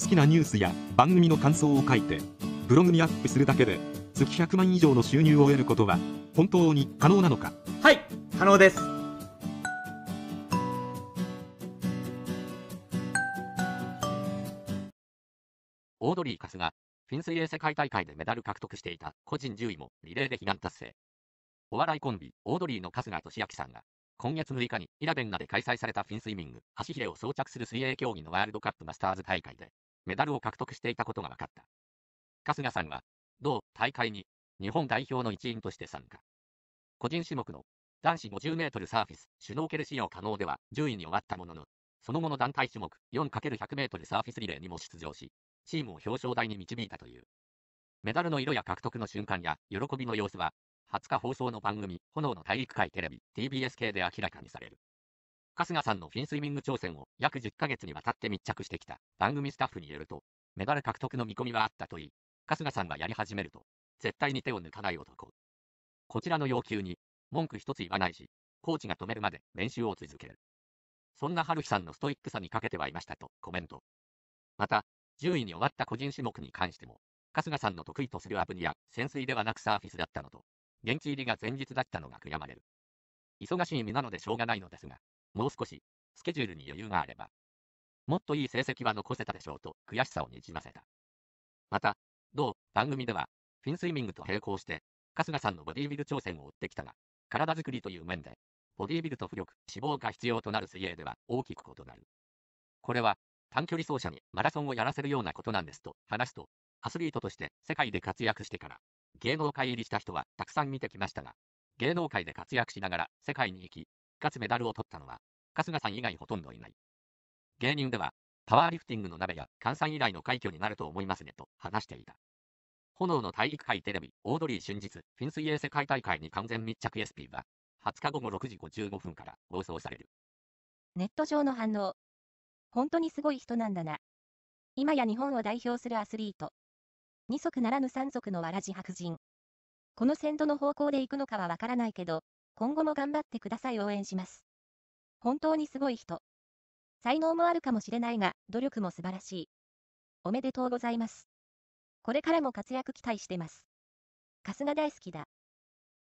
好きなニュースや番組の感想を書いて、ブログにアップするだけで、月100万以上の収入を得ることは、本当に可能なのかはい、可能です。オードリー・カスが、フィン水泳世界大会でメダル獲得していた個人10位もリレーで悲願達成。お笑いコンビ、オードリーの春日俊明さんが、今月6日にイラベンナで開催されたフィンスイミング、足ひれを装着する水泳競技のワールドカップマスターズ大会で、メダルを獲得していたことが分かった。春日さんは、同大会に日本代表の一員として参加。個人種目の男子50メートルサーフィス、シュノーケル使用可能では10位に終わったものの、その後の団体種目 4×100 メートルサーフィスリレーにも出場し、チームを表彰台に導いたという。メダルの色や獲得の瞬間や喜びの様子は、20日放送の番組、炎の体育会テレビ、TBS 系で明らかにされる。春日さんのフィンスイミング挑戦を約10ヶ月にわたって密着してきた番組スタッフによると、メダル獲得の見込みはあったといい、春日さんがやり始めると、絶対に手を抜かない男。こちらの要求に、文句一つ言わないし、コーチが止めるまで練習を続ける。そんな春日さんのストイックさにかけてはいましたとコメント。また、10位に終わった個人種目に関しても、春日さんの得意とするアブニや潜水ではなくサーフィスだったのと、現地入りが前日だったのが悔やまれる。忙しい身なのでしょうがないのですが、もう少し、スケジュールに余裕があれば、もっといい成績は残せたでしょうと悔しさをにじませた。また、同番組では、フィンスイミングと並行して、春日さんのボディビル挑戦を追ってきたが、体作りという面で、ボディビルと浮力、脂肪が必要となる水泳では大きく異なる。これは、短距離走者にマラソンをやらせるようなことなんですと話すと、アスリートとして世界で活躍してから、芸能界入りした人はたくさん見てきましたが、芸能界で活躍しながら世界に行き、かつメダルを取ったのは、春日さん以外ほとんどいない。芸人では、パワーリフティングの鍋や関西以来の快挙になると思いますねと話していた。炎の体育会テレビ、オードリー春日、フィン水泳世界大会に完全密着 SP は、20日午後6時55分から放送される。ネット上の反応。本当にすごい人なんだな。今や日本を代表するアスリート。二足ならぬ三足のわらじ白人。この先頭の方向で行くのかはわからないけど、今後も頑張ってください応援します。本当にすごい人。才能もあるかもしれないが、努力も素晴らしい。おめでとうございます。これからも活躍期待してます。春日大好きだ。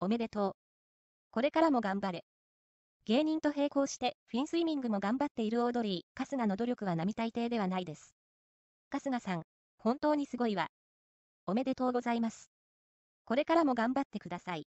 おめでとう。これからも頑張れ。芸人と並行して、フィンスイミングも頑張っているオードリー、春日の努力は並大抵ではないです。春日さん、本当にすごいわ。おめでとうございます。これからも頑張ってください。